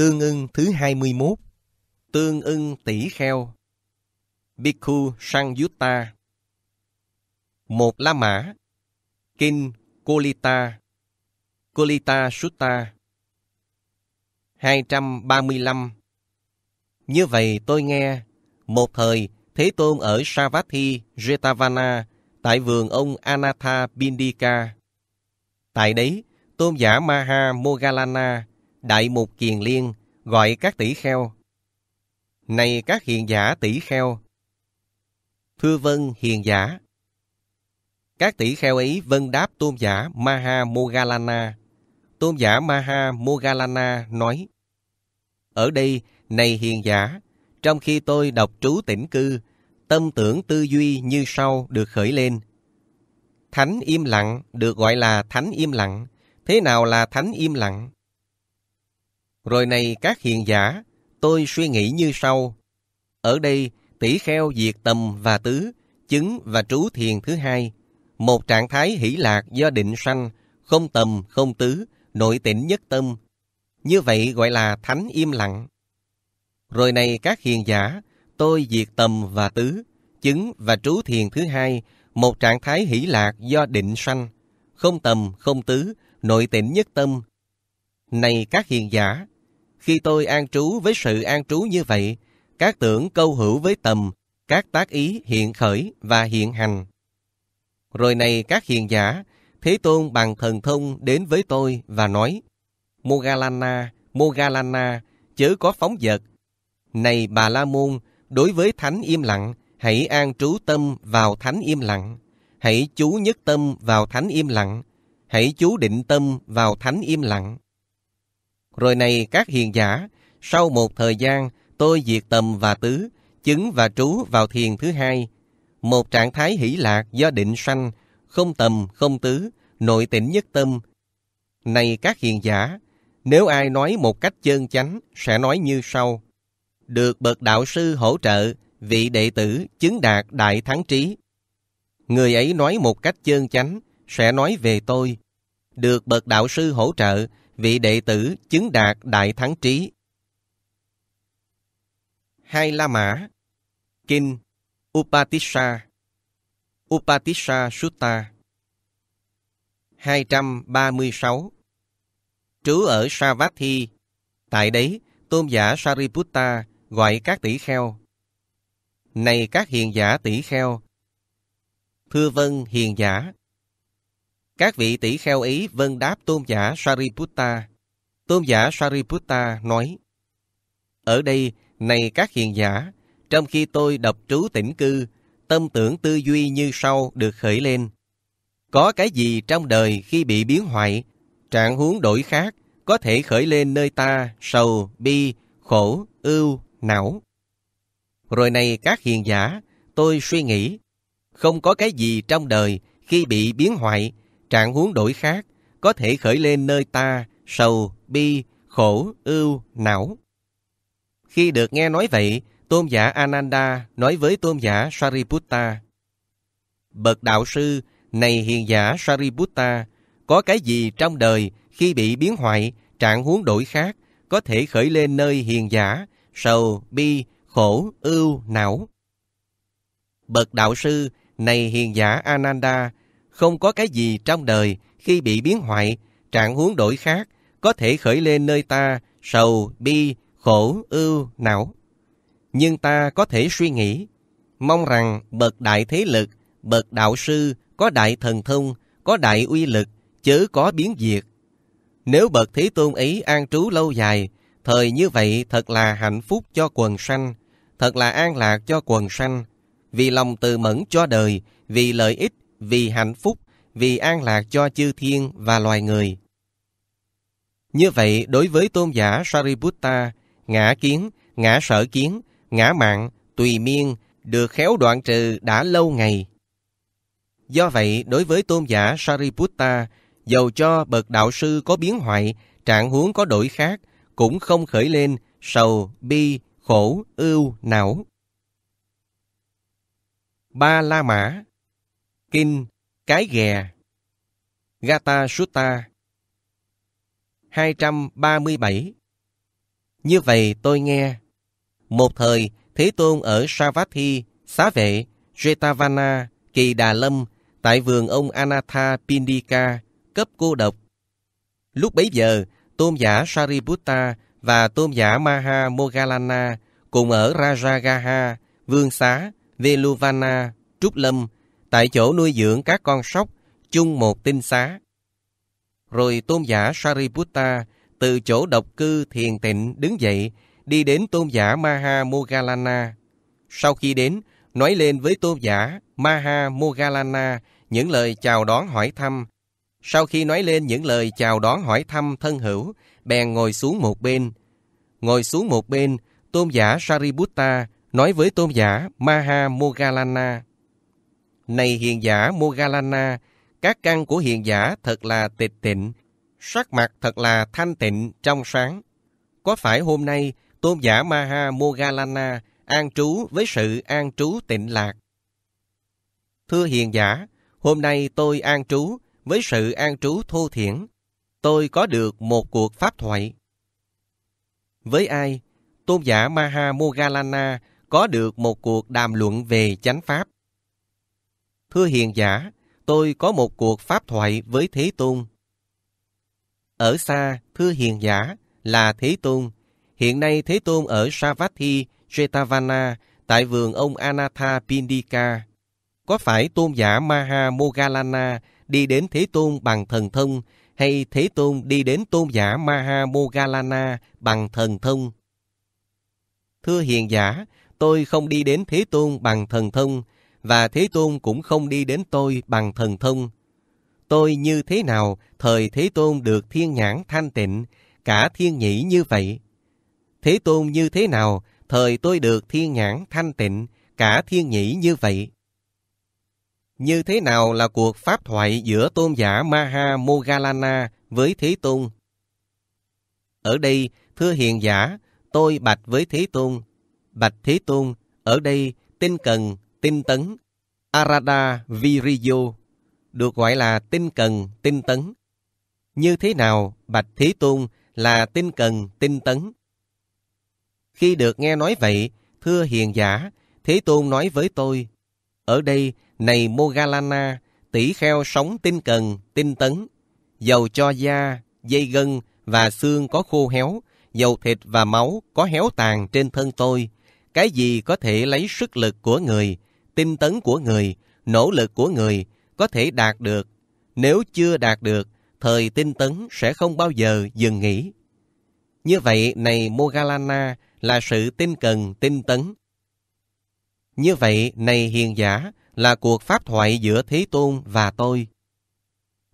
Tương ưng thứ 21 Tương ưng tỷ kheo Bhikkhu Sangyutta Một La Mã Kinh Kolita Kolita Sutta 235 Như vậy tôi nghe, một thời Thế Tôn ở Savatthi, Jetavana, tại vườn ông Anatha Bindika. Tại đấy, Tôn giả Maha Mogalana Đại Mục Kiền Liên gọi các tỷ kheo. Này các hiền giả tỷ kheo. Thưa vân hiền giả. Các tỷ kheo ấy vân đáp tôn giả Maha Mogalana. Tôn giả Maha Mogalana nói, Ở đây, này hiền giả, trong khi tôi đọc trú tĩnh cư, tâm tưởng tư duy như sau được khởi lên. Thánh im lặng được gọi là thánh im lặng. Thế nào là thánh im lặng? Rồi này các hiền giả, tôi suy nghĩ như sau. Ở đây, tỷ kheo diệt tầm và tứ, chứng và trú thiền thứ hai. Một trạng thái hỷ lạc do định sanh, không tầm, không tứ, nội tịnh nhất tâm. Như vậy gọi là thánh im lặng. Rồi này các hiền giả, tôi diệt tầm và tứ, chứng và trú thiền thứ hai, một trạng thái hỷ lạc do định sanh, không tầm, không tứ, nội tịnh nhất tâm. Này các hiền giả, khi tôi an trú với sự an trú như vậy, các tưởng câu hữu với tầm, các tác ý hiện khởi và hiện hành. Rồi này các hiền giả, Thế Tôn bằng thần thông đến với tôi và nói, Mogalana, Mogalana, chớ có phóng dật. Này bà La Môn, đối với thánh im lặng, hãy an trú tâm vào thánh im lặng. Hãy chú nhất tâm vào thánh im lặng. Hãy chú định tâm vào thánh im lặng. Rồi này các hiền giả, sau một thời gian, tôi diệt tầm và tứ, chứng và trú vào thiền thứ hai. Một trạng thái hỷ lạc do định sanh, không tầm, không tứ, nội tỉnh nhất tâm. Này các hiền giả, nếu ai nói một cách chân chánh, sẽ nói như sau. Được bậc đạo sư hỗ trợ, vị đệ tử chứng đạt đại thắng trí. Người ấy nói một cách chân chánh, sẽ nói về tôi. Được bậc đạo sư hỗ trợ, vị đệ tử chứng đạt đại thắng trí. Hai La Mã Kinh Upatisha Upatisha Sutta 236 Trú ở Savatthi Tại đấy, tôn giả Sariputta gọi các tỷ kheo. Này các hiền giả tỷ kheo! Thưa vân hiền giả! Các vị tỷ kheo ý vâng đáp tôn giả Sariputta. Tôn giả Sariputta nói, Ở đây, này các hiền giả, trong khi tôi đọc trú tĩnh cư, tâm tưởng tư duy như sau được khởi lên. Có cái gì trong đời khi bị biến hoại, trạng huống đổi khác, có thể khởi lên nơi ta sầu, bi, khổ, ưu, não. Rồi này các hiền giả, tôi suy nghĩ, không có cái gì trong đời khi bị biến hoại, trạng huống đổi khác có thể khởi lên nơi ta sầu, bi, khổ, ưu, não. Khi được nghe nói vậy, tôn giả Ananda nói với tôn giả Sariputta. Bậc đạo sư, này hiền giả Sariputta, có cái gì trong đời khi bị biến hoại, trạng huống đổi khác, có thể khởi lên nơi hiền giả, sầu, bi, khổ, ưu, não. Bậc đạo sư, này hiền giả Ananda, không có cái gì trong đời khi bị biến hoại, trạng huống đổi khác, có thể khởi lên nơi ta sầu, bi, khổ, ưu, não. Nhưng ta có thể suy nghĩ, mong rằng bậc đại thế lực, bậc đạo sư, có đại thần thông, có đại uy lực, chớ có biến diệt. Nếu bậc Thế Tôn ấy an trú lâu dài, thời như vậy thật là hạnh phúc cho quần sanh, thật là an lạc cho quần sanh, vì lòng từ mẫn cho đời, vì lợi ích vì hạnh phúc, vì an lạc cho chư thiên và loài người. Như vậy, đối với tôn giả Sariputta, ngã kiến, ngã sở kiến, ngã mạng, tùy miên, được khéo đoạn trừ đã lâu ngày. Do vậy, đối với tôn giả Sariputta, dầu cho bậc đạo sư có biến hoại, trạng huống có đổi khác, cũng không khởi lên sầu, bi, khổ, ưu, não. Ba La Mã Kinh Cái Ghè Gata Sutta 237 Như vậy tôi nghe Một thời Thế Tôn ở Savatthi, Xá Vệ, Jetavana, Kỳ Đà Lâm tại vườn ông Anatha Pindika cấp cô độc. Lúc bấy giờ, Tôn giả Sariputta và Tôn giả Maha Mogalana cùng ở Rajagaha, Vương Xá, Veluvana, Trúc Lâm tại chỗ nuôi dưỡng các con sóc, chung một tinh xá. Rồi tôn giả Sariputta từ chỗ độc cư thiền tịnh đứng dậy, đi đến tôn giả Maha Mogalana. Sau khi đến, nói lên với tôn giả Maha Mogalana những lời chào đón hỏi thăm. Sau khi nói lên những lời chào đón hỏi thăm thân hữu, bèn ngồi xuống một bên. Ngồi xuống một bên, tôn giả Sariputta nói với tôn giả Maha Mogalana. Này hiền giả Mogalana, các căn của hiền giả thật là tịch tịnh, sắc mặt thật là thanh tịnh, trong sáng. Có phải hôm nay tôn giả Maha Mogalana an trú với sự an trú tịnh lạc? Thưa hiền giả, hôm nay tôi an trú với sự an trú thô thiển. Tôi có được một cuộc pháp thoại. Với ai? Tôn giả Maha Mogalana có được một cuộc đàm luận về chánh pháp. Thưa hiền giả, tôi có một cuộc pháp thoại với Thế Tôn. Ở xa, thưa hiền giả, là Thế Tôn. Hiện nay Thế Tôn ở Savatthi, Jetavana, tại vườn ông Anatha Pindika. Có phải tôn giả Maha Mogalana đi đến Thế Tôn bằng thần thông hay Thế Tôn đi đến tôn giả Maha Mogalana bằng thần thông? Thưa hiền giả, tôi không đi đến Thế Tôn bằng thần thông, và Thế Tôn cũng không đi đến tôi bằng thần thông. Tôi như thế nào, thời Thế Tôn được thiên nhãn thanh tịnh, cả thiên nhĩ như vậy. Thế Tôn như thế nào, thời tôi được thiên nhãn thanh tịnh, cả thiên nhĩ như vậy. Như thế nào là cuộc pháp thoại giữa tôn giả Maha Mogalana với Thế Tôn? Ở đây, thưa hiền giả, tôi bạch với Thế Tôn. Bạch Thế Tôn, ở đây, tinh cần tinh tấn, Arada Viriyo, được gọi là tinh cần, tinh tấn. Như thế nào, Bạch Thế Tôn là tinh cần, tinh tấn? Khi được nghe nói vậy, thưa hiền giả, Thế Tôn nói với tôi, ở đây, này Mogalana, tỷ kheo sống tinh cần, tinh tấn, dầu cho da, dây gân và xương có khô héo, dầu thịt và máu có héo tàn trên thân tôi, cái gì có thể lấy sức lực của người, tinh tấn của người, nỗ lực của người có thể đạt được. Nếu chưa đạt được, thời tinh tấn sẽ không bao giờ dừng nghỉ. Như vậy, này Mogalana là sự tinh cần, tinh tấn. Như vậy, này hiền giả là cuộc pháp thoại giữa Thế Tôn và tôi.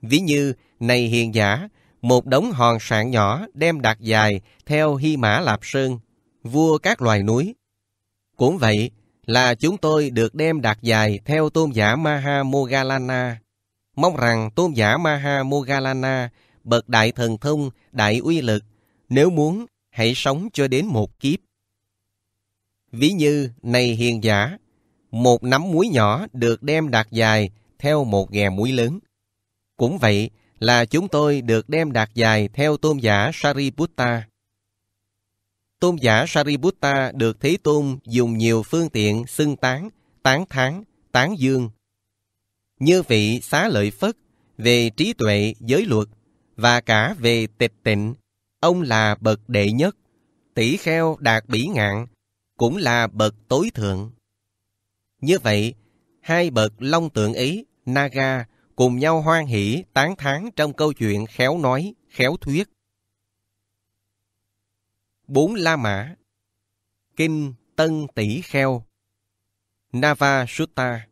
Ví như, này hiền giả, một đống hòn sạn nhỏ đem đặt dài theo Hy Mã Lạp Sơn, vua các loài núi. Cũng vậy, là chúng tôi được đem đặt dài theo tôn giả Maha Mogalana. Mong rằng tôn giả Maha Mogalana bậc đại thần thông, đại uy lực, nếu muốn hãy sống cho đến một kiếp. Ví như này hiền giả, một nắm muối nhỏ được đem đặt dài theo một ghè muối lớn. Cũng vậy là chúng tôi được đem đặt dài theo tôn giả Sariputta. Tôn giả Sariputta được Thế Tôn dùng nhiều phương tiện xưng tán, tán thán, tán dương. Như vị xá lợi Phất về trí tuệ giới luật và cả về tịch tịnh, ông là bậc đệ nhất, tỷ kheo đạt bỉ ngạn, cũng là bậc tối thượng. Như vậy, hai bậc long tượng ý, Naga, cùng nhau hoan hỷ tán thán trong câu chuyện khéo nói, khéo thuyết bốn La Mã, Kinh Tân Tỷ Kheo, Nava Sutta,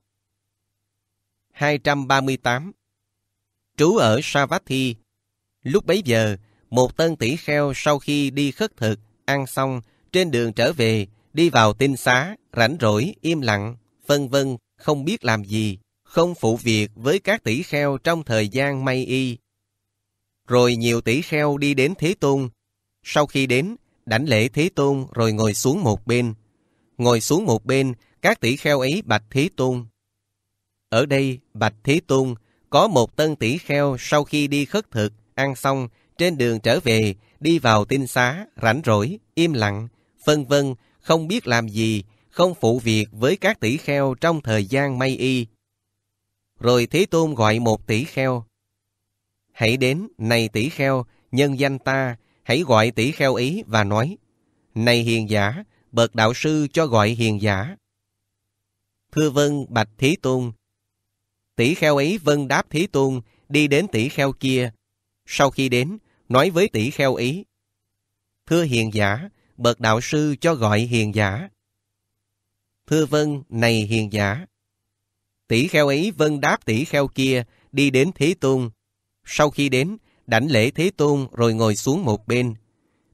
238. Trú ở Savatthi, lúc bấy giờ, một tân tỷ kheo sau khi đi khất thực, ăn xong, trên đường trở về, đi vào tinh xá, rảnh rỗi, im lặng, vân vân, không biết làm gì, không phụ việc với các tỷ kheo trong thời gian may y. Rồi nhiều tỷ kheo đi đến Thế Tôn. Sau khi đến, đảnh lễ Thế Tôn rồi ngồi xuống một bên. Ngồi xuống một bên, các tỷ kheo ấy bạch Thế Tôn. Ở đây, bạch Thế Tôn, có một tân tỷ kheo sau khi đi khất thực, ăn xong, trên đường trở về, đi vào tinh xá, rảnh rỗi, im lặng, vân vân, không biết làm gì, không phụ việc với các tỷ kheo trong thời gian may y. Rồi Thế Tôn gọi một tỷ kheo. Hãy đến, này tỷ kheo, nhân danh ta, hãy gọi tỷ kheo ý và nói, Này hiền giả, bậc đạo sư cho gọi hiền giả. Thưa vâng, bạch Thí Tôn. Tỷ kheo ý vâng đáp Thí Tôn, đi đến tỷ kheo kia. Sau khi đến, nói với tỷ kheo ý. Thưa hiền giả, bậc đạo sư cho gọi hiền giả. Thưa vâng, này hiền giả. Tỷ kheo ý vâng đáp tỷ kheo kia, đi đến Thí Tôn. Sau khi đến, đảnh lễ Thế Tôn rồi ngồi xuống một bên.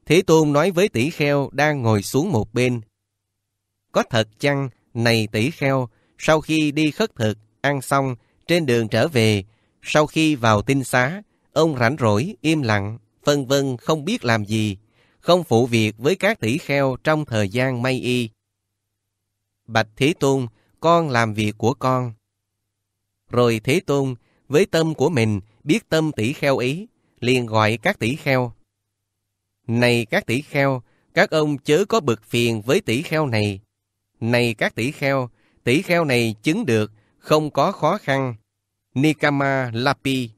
Thế Tôn nói với tỷ kheo đang ngồi xuống một bên. Có thật chăng, này tỷ kheo, sau khi đi khất thực, ăn xong, trên đường trở về, sau khi vào tinh xá, ông rảnh rỗi, im lặng, vân vân không biết làm gì, không phụ việc với các tỷ kheo trong thời gian may y. Bạch Thế Tôn, con làm việc của con. Rồi Thế Tôn, với tâm của mình, biết tâm tỷ kheo ý, liền gọi các tỷ kheo. Này các tỷ kheo, các ông chớ có bực phiền với tỷ kheo này. Này các tỷ kheo, tỷ kheo này chứng được, không có khó khăn. Nikama Lapi,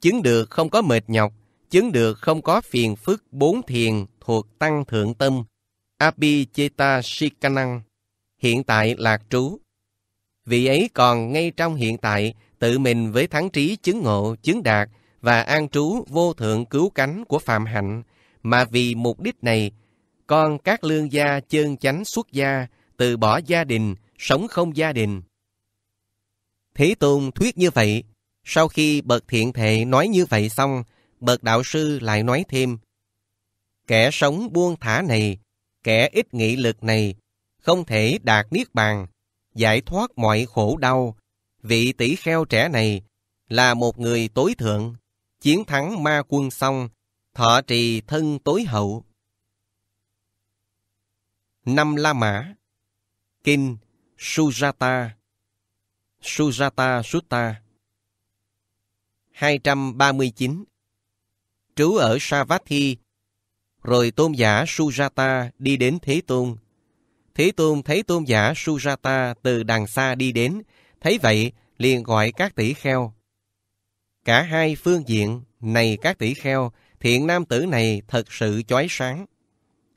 chứng được không có mệt nhọc, chứng được không có phiền phức bốn thiền thuộc tăng thượng tâm. Abhijeta Shikanang, hiện tại lạc trú. Vị ấy còn ngay trong hiện tại tự mình với thắng trí chứng ngộ, chứng đạt, và an trú vô thượng cứu cánh của Phạm Hạnh, mà vì mục đích này, con các lương gia chân chánh xuất gia, từ bỏ gia đình, sống không gia đình. Thế Tôn thuyết như vậy, sau khi bậc thiện thệ nói như vậy xong, bậc đạo sư lại nói thêm, kẻ sống buông thả này, kẻ ít nghị lực này, không thể đạt niết bàn, giải thoát mọi khổ đau. Vị tỷ kheo trẻ này là một người tối thượng, chiến thắng ma quân xong, thọ trì thân tối hậu. Năm La Mã Kinh Sujata Sujata Sutta 239 Trú ở Savatthi Rồi tôn giả Sujata đi đến Thế Tôn Thế Tôn thấy tôn giả Sujata từ đằng xa đi đến Thấy vậy liền gọi các tỷ kheo Cả hai phương diện này các tỷ kheo, thiện nam tử này thật sự chói sáng.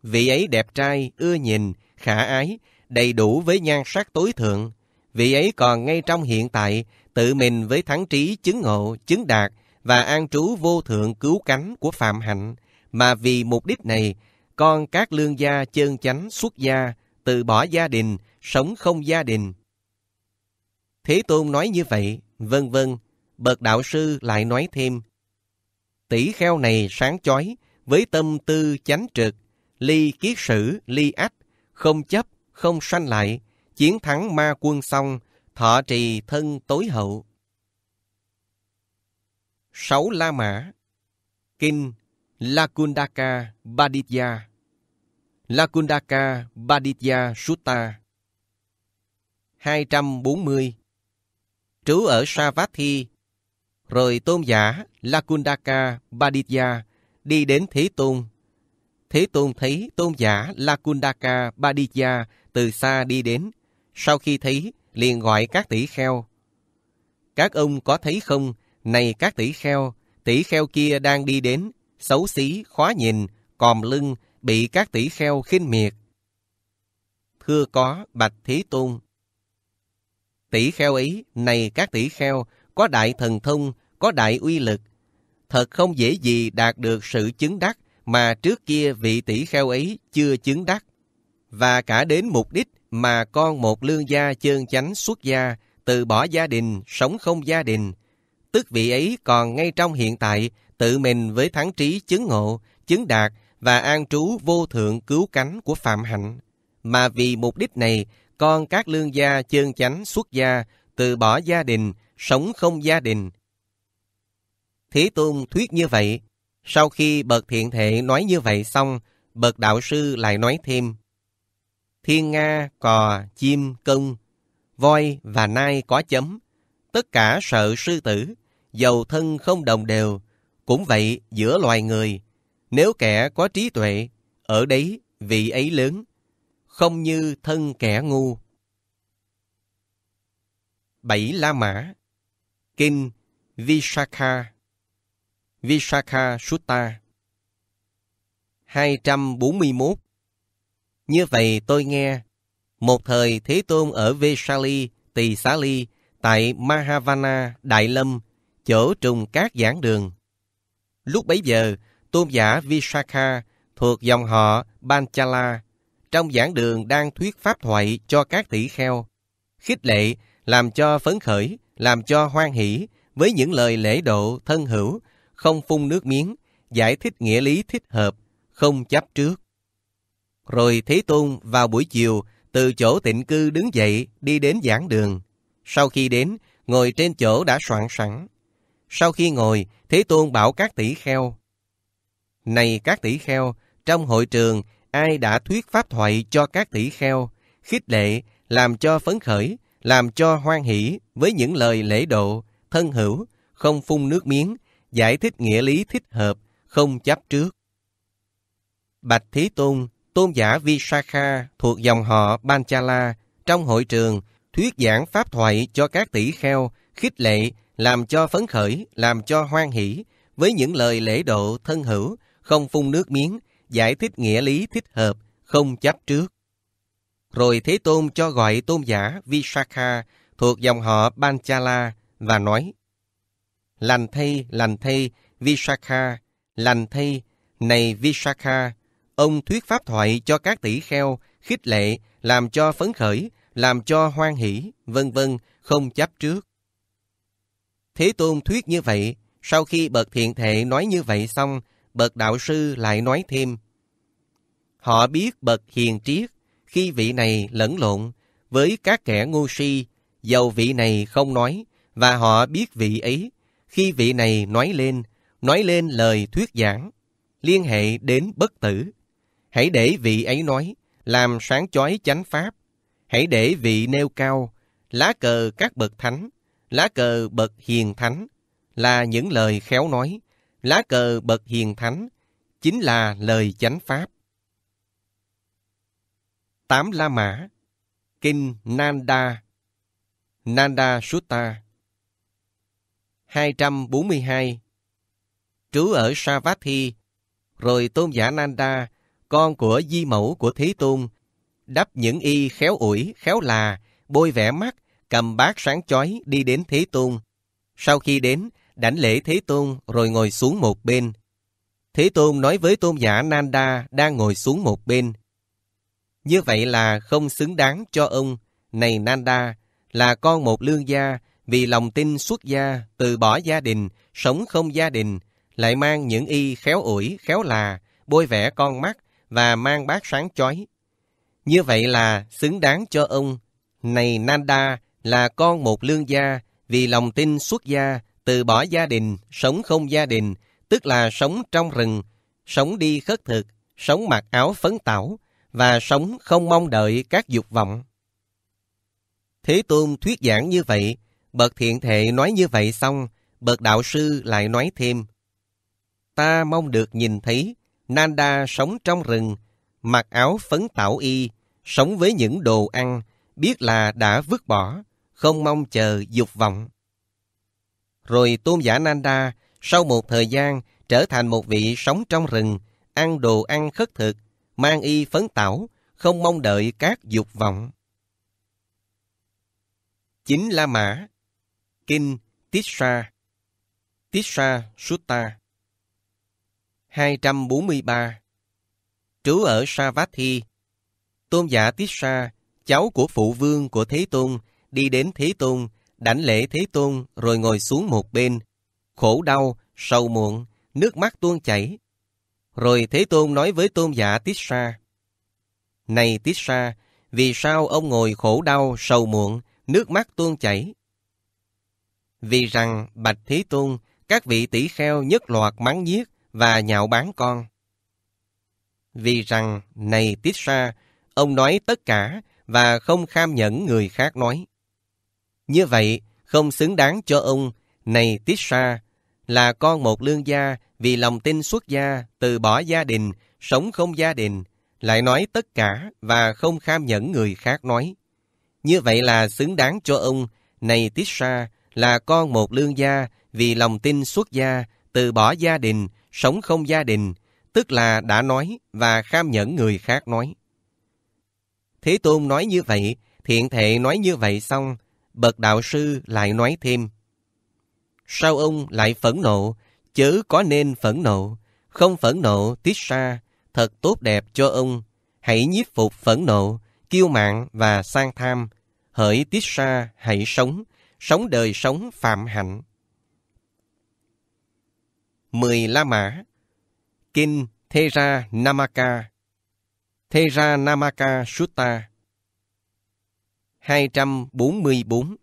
Vị ấy đẹp trai, ưa nhìn, khả ái, đầy đủ với nhan sắc tối thượng. Vị ấy còn ngay trong hiện tại, tự mình với thắng trí chứng ngộ, chứng đạt và an trú vô thượng cứu cánh của phạm hạnh. Mà vì mục đích này, con các lương gia chơn chánh xuất gia, từ bỏ gia đình, sống không gia đình. Thế Tôn nói như vậy, vân vân, Bậc đạo sư lại nói thêm, Tỷ kheo này sáng chói, với tâm tư chánh trực, ly kiết sử, ly ách, không chấp, không sanh lại, chiến thắng ma quân xong, thọ trì thân tối hậu. Sáu La Mã Kinh Lakundaka Baditya Lakundaka Baditya Sutta mươi Trú ở Savatthi, rồi tôn giả Lakundaka Baditya đi đến Thế Tôn. Thế Tôn thấy tôn giả Lakundaka Baditya từ xa đi đến. Sau khi thấy, liền gọi các tỷ kheo. Các ông có thấy không? Này các tỷ kheo, tỷ kheo kia đang đi đến, xấu xí, khó nhìn, còm lưng, bị các tỷ kheo khinh miệt. Thưa có, bạch Thế Tôn. Tỷ kheo ấy, này các tỷ kheo, có đại thần thông, có đại uy lực. Thật không dễ gì đạt được sự chứng đắc mà trước kia vị tỷ kheo ấy chưa chứng đắc. Và cả đến mục đích mà con một lương gia chơn chánh xuất gia, từ bỏ gia đình, sống không gia đình. Tức vị ấy còn ngay trong hiện tại, tự mình với thắng trí chứng ngộ, chứng đạt và an trú vô thượng cứu cánh của Phạm Hạnh. Mà vì mục đích này, con các lương gia chơn chánh xuất gia, từ bỏ gia đình, sống không gia đình. Thế Tôn thuyết như vậy, sau khi bậc thiện thể nói như vậy xong, bậc đạo sư lại nói thêm. Thiên Nga, cò, chim, công, voi và nai có chấm, tất cả sợ sư tử, dầu thân không đồng đều, cũng vậy giữa loài người. Nếu kẻ có trí tuệ, ở đấy vị ấy lớn, không như thân kẻ ngu. Bảy La Mã Kinh Vishakha Vishakha Sutta 241 Như vậy tôi nghe, một thời Thế Tôn ở Vesali, Tỳ Xá Ly, tại Mahavana, Đại Lâm, chỗ trùng các giảng đường. Lúc bấy giờ, tôn giả Vishakha thuộc dòng họ Banchala, trong giảng đường đang thuyết pháp thoại cho các tỷ kheo, khích lệ làm cho phấn khởi làm cho hoan hỷ với những lời lễ độ thân hữu, không phun nước miếng, giải thích nghĩa lý thích hợp, không chấp trước. Rồi Thế Tôn vào buổi chiều từ chỗ tịnh cư đứng dậy đi đến giảng đường. Sau khi đến, ngồi trên chỗ đã soạn sẵn. Sau khi ngồi, Thế Tôn bảo các tỷ kheo. Này các tỷ kheo, trong hội trường, ai đã thuyết pháp thoại cho các tỷ kheo, khích lệ, làm cho phấn khởi, làm cho hoan hỷ với những lời lễ độ, thân hữu, không phun nước miếng, giải thích nghĩa lý thích hợp, không chấp trước. Bạch Thí Tôn, tôn giả Visakha thuộc dòng họ Banchala, trong hội trường, thuyết giảng pháp thoại cho các tỷ kheo, khích lệ, làm cho phấn khởi, làm cho hoan hỷ, với những lời lễ độ thân hữu, không phun nước miếng, giải thích nghĩa lý thích hợp, không chấp trước rồi Thế Tôn cho gọi tôn giả Vishakha thuộc dòng họ Panchala và nói Lành thay, lành thay, Vishakha, lành thay, này Vishakha, ông thuyết pháp thoại cho các tỷ kheo, khích lệ, làm cho phấn khởi, làm cho hoan hỷ, vân vân, không chấp trước. Thế Tôn thuyết như vậy, sau khi bậc thiện thệ nói như vậy xong, bậc đạo sư lại nói thêm. Họ biết bậc hiền triết, khi vị này lẫn lộn với các kẻ ngu si, dầu vị này không nói và họ biết vị ấy, khi vị này nói lên, nói lên lời thuyết giảng, liên hệ đến bất tử. Hãy để vị ấy nói, làm sáng chói chánh pháp. Hãy để vị nêu cao, lá cờ các bậc thánh, lá cờ bậc hiền thánh, là những lời khéo nói, lá cờ bậc hiền thánh, chính là lời chánh pháp. Tám La Mã, Kinh Nanda, Nanda Sutta, 242. Trú ở Savatthi, rồi tôn giả Nanda, con của di mẫu của Thế Tôn, đắp những y khéo ủi, khéo là, bôi vẽ mắt, cầm bát sáng chói đi đến Thế Tôn. Sau khi đến, đảnh lễ Thế Tôn rồi ngồi xuống một bên. Thế Tôn nói với tôn giả Nanda đang ngồi xuống một bên. Như vậy là không xứng đáng cho ông. Này Nanda, là con một lương gia, vì lòng tin xuất gia, từ bỏ gia đình, sống không gia đình, lại mang những y khéo ủi, khéo là, bôi vẽ con mắt và mang bát sáng chói. Như vậy là xứng đáng cho ông. Này Nanda, là con một lương gia, vì lòng tin xuất gia, từ bỏ gia đình, sống không gia đình, tức là sống trong rừng, sống đi khất thực, sống mặc áo phấn tảo, và sống không mong đợi các dục vọng. Thế Tôn thuyết giảng như vậy, bậc thiện thệ nói như vậy xong, bậc đạo sư lại nói thêm. Ta mong được nhìn thấy Nanda sống trong rừng, mặc áo phấn tạo y, sống với những đồ ăn, biết là đã vứt bỏ, không mong chờ dục vọng. Rồi tôn giả Nanda sau một thời gian trở thành một vị sống trong rừng, ăn đồ ăn khất thực, mang y phấn tảo, không mong đợi các dục vọng. Chính La Mã Kinh Tisha Tisha Sutta 243 Trú ở Savatthi Tôn giả Tisha, cháu của phụ vương của Thế Tôn, đi đến Thế Tôn, đảnh lễ Thế Tôn rồi ngồi xuống một bên. Khổ đau, sầu muộn, nước mắt tuôn chảy, rồi Thế Tôn nói với tôn giả Tissa, Này Tissa, vì sao ông ngồi khổ đau, sầu muộn, nước mắt tuôn chảy? Vì rằng, Bạch Thế Tôn, các vị tỷ kheo nhất loạt mắng giết và nhạo bán con. Vì rằng, này Tissa, ông nói tất cả và không kham nhẫn người khác nói. Như vậy, không xứng đáng cho ông, này Tissa, là con một lương gia vì lòng tin xuất gia, từ bỏ gia đình, sống không gia đình, lại nói tất cả và không kham nhẫn người khác nói. Như vậy là xứng đáng cho ông, này Tisha, là con một lương gia, vì lòng tin xuất gia, từ bỏ gia đình, sống không gia đình, tức là đã nói và kham nhẫn người khác nói. Thế Tôn nói như vậy, thiện thệ nói như vậy xong, bậc đạo sư lại nói thêm. sao ông lại phẫn nộ, Chớ có nên phẫn nộ, không phẫn nộ tiết xa, thật tốt đẹp cho ông. Hãy nhiếp phục phẫn nộ, kiêu mạn và sang tham. Hỡi tiết xa, hãy sống, sống đời sống phạm hạnh. mười La Mã Kinh Thera Namaka Thera Namaka Sutta 244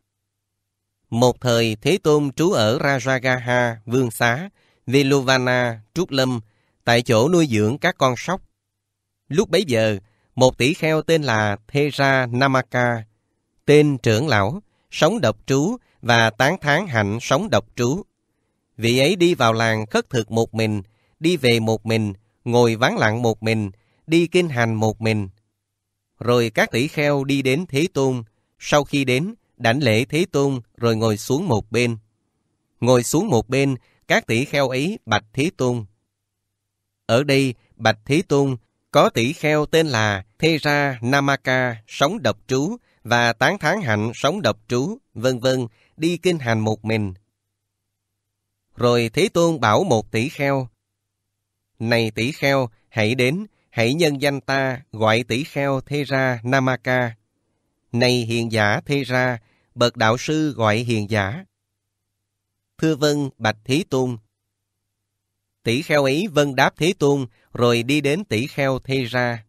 Một thời Thế Tôn trú ở Rajagaha, Vương Xá, Viluvana, Trúc Lâm, tại chỗ nuôi dưỡng các con sóc. Lúc bấy giờ, một tỷ kheo tên là Thera Namaka, tên trưởng lão, sống độc trú và tán thán hạnh sống độc trú. Vị ấy đi vào làng khất thực một mình, đi về một mình, ngồi vắng lặng một mình, đi kinh hành một mình. Rồi các tỷ kheo đi đến Thế Tôn, sau khi đến, đảnh lễ Thế Tôn rồi ngồi xuống một bên. Ngồi xuống một bên các tỷ kheo ấy Bạch Thí Tôn. Ở đây, Bạch Thí Tôn có tỷ kheo tên là Thê Ra Namaka sống độc trú và Tán Tháng Hạnh sống độc trú, vân vân, đi kinh hành một mình. Rồi Thế Tôn bảo một tỷ kheo, Này tỷ kheo, hãy đến, hãy nhân danh ta gọi tỷ kheo Thê Ra Namaka. Này hiền giả Thê Ra, bậc đạo sư gọi hiền giả. Thưa vân bạch Thí Tôn. Tỷ kheo ấy vân đáp Thế Tôn, rồi đi đến tỷ kheo Thê Ra.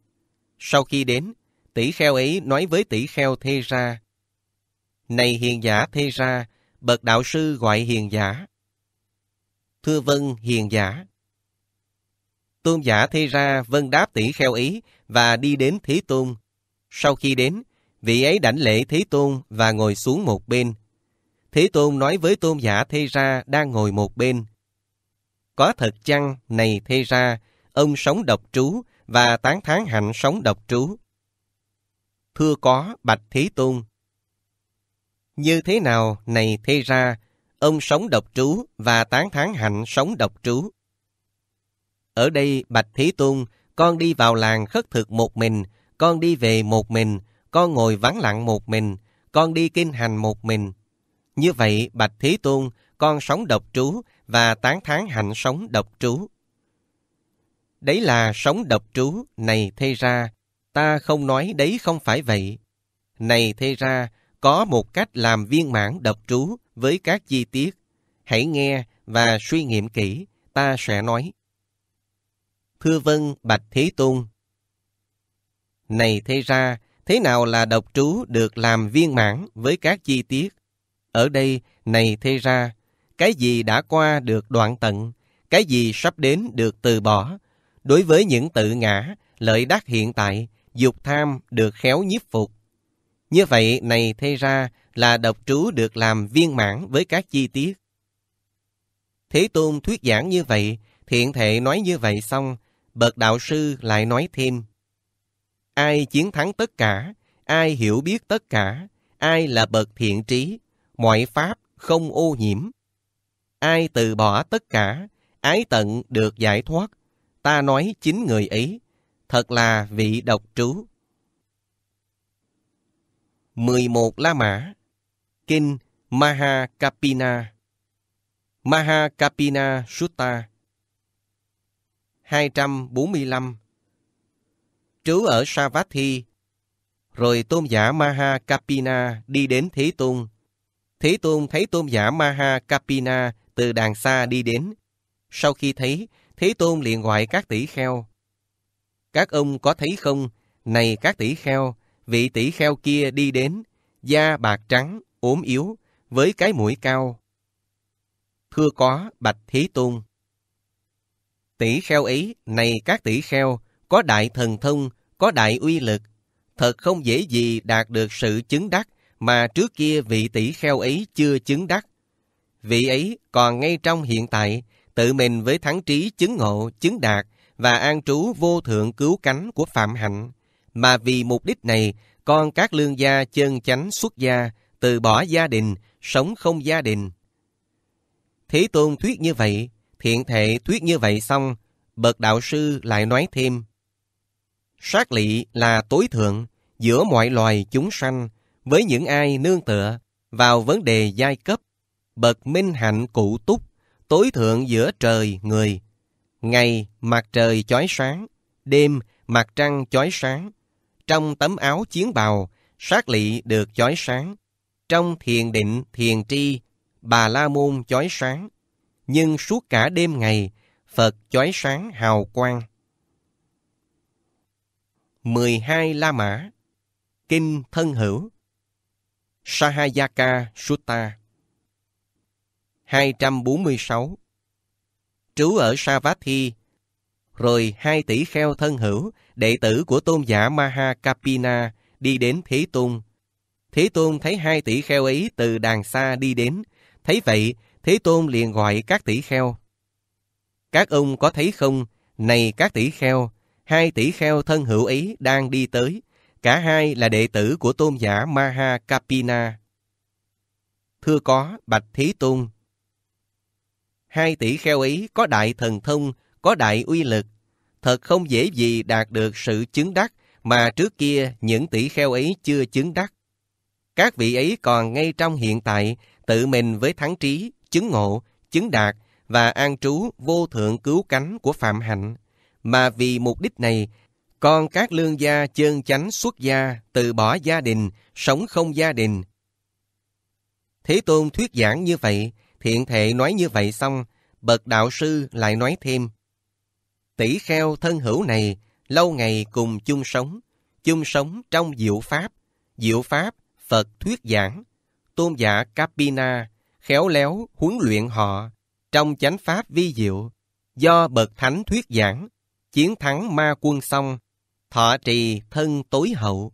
Sau khi đến, tỷ kheo ấy nói với tỷ kheo Thê Ra. Này hiền giả Thê Ra, bậc đạo sư gọi hiền giả. Thưa vân hiền giả. Tôn giả Thê Ra vâng đáp tỷ kheo ý và đi đến Thế Tôn. Sau khi đến, vị ấy đảnh lễ Thế Tôn và ngồi xuống một bên. Thế Tôn nói với Tôn giả Thê Ra đang ngồi một bên. Có thật chăng, này Thê Ra, ông sống độc trú và tán thán hạnh sống độc trú. Thưa có, Bạch Thế Tôn. Như thế nào, này Thê Ra, ông sống độc trú và tán thán hạnh sống độc trú. Ở đây, Bạch Thế Tôn, con đi vào làng khất thực một mình, con đi về một mình, con ngồi vắng lặng một mình, con đi kinh hành một mình, như vậy, Bạch Thế Tôn, con sống độc trú và tán tháng hạnh sống độc trú. Đấy là sống độc trú, này thế ra, ta không nói đấy không phải vậy. Này thế ra, có một cách làm viên mãn độc trú với các chi tiết. Hãy nghe và suy nghiệm kỹ, ta sẽ nói. Thưa vân Bạch Thế Tôn Này thế ra, thế nào là độc trú được làm viên mãn với các chi tiết? Ở đây, này thế ra, cái gì đã qua được đoạn tận, cái gì sắp đến được từ bỏ. Đối với những tự ngã, lợi đắc hiện tại, dục tham được khéo nhiếp phục. Như vậy, này thế ra là độc trú được làm viên mãn với các chi tiết. Thế Tôn thuyết giảng như vậy, thiện thệ nói như vậy xong, bậc đạo sư lại nói thêm. Ai chiến thắng tất cả, ai hiểu biết tất cả, ai là bậc thiện trí, mọi pháp không ô nhiễm. Ai từ bỏ tất cả, ái tận được giải thoát, ta nói chính người ấy, thật là vị độc trú. 11 La Mã Kinh Mahakapina Mahakapina Sutta 245 Trú ở Savatthi Rồi tôn giả Mahakapina đi đến Thế Tôn Thế Tôn thấy Tôn giả Maha Kapina từ đàng xa đi đến. Sau khi thấy, Thế Tôn liền gọi các tỷ kheo. Các ông có thấy không? Này các tỷ kheo, vị tỷ kheo kia đi đến, da bạc trắng, ốm yếu, với cái mũi cao. Thưa có, bạch Thế Tôn. Tỷ kheo ấy, này các tỷ kheo, có đại thần thông, có đại uy lực. Thật không dễ gì đạt được sự chứng đắc mà trước kia vị tỷ kheo ấy chưa chứng đắc. Vị ấy còn ngay trong hiện tại, tự mình với thắng trí chứng ngộ, chứng đạt và an trú vô thượng cứu cánh của phạm hạnh. Mà vì mục đích này, con các lương gia chân chánh xuất gia, từ bỏ gia đình, sống không gia đình. Thế Tôn thuyết như vậy, thiện thệ thuyết như vậy xong, bậc đạo sư lại nói thêm. Sát lị là tối thượng, giữa mọi loài chúng sanh, với những ai nương tựa vào vấn đề giai cấp, bậc minh hạnh cụ túc, tối thượng giữa trời người. Ngày mặt trời chói sáng, đêm mặt trăng chói sáng. Trong tấm áo chiến bào, sát lị được chói sáng. Trong thiền định thiền tri, bà la môn chói sáng. Nhưng suốt cả đêm ngày, Phật chói sáng hào quang. 12 La Mã Kinh Thân Hữu Sahayaka Sutta 246 Trú ở Savatthi Rồi hai tỷ kheo thân hữu, đệ tử của tôn giả Mahakapina đi đến Thế Tôn. Thế Tôn thấy hai tỷ kheo ấy từ đàng xa đi đến. Thấy vậy, Thế Tôn liền gọi các tỷ kheo. Các ông có thấy không, này các tỷ kheo, hai tỷ kheo thân hữu ấy đang đi tới, Cả hai là đệ tử của tôn giả Maha Kapina. Thưa có Bạch Thí Tôn. Hai tỷ kheo ấy có đại thần thông, có đại uy lực. Thật không dễ gì đạt được sự chứng đắc mà trước kia những tỷ kheo ấy chưa chứng đắc. Các vị ấy còn ngay trong hiện tại tự mình với thắng trí, chứng ngộ, chứng đạt và an trú vô thượng cứu cánh của phạm hạnh. Mà vì mục đích này, còn các lương gia chơn chánh xuất gia, từ bỏ gia đình, sống không gia đình. Thế Tôn thuyết giảng như vậy, thiện thệ nói như vậy xong, bậc đạo sư lại nói thêm. Tỷ kheo thân hữu này, lâu ngày cùng chung sống, chung sống trong diệu pháp, diệu pháp, Phật thuyết giảng, tôn giả Kapina, khéo léo huấn luyện họ, trong chánh pháp vi diệu, do bậc thánh thuyết giảng, chiến thắng ma quân xong, thọ trì thân tối hậu.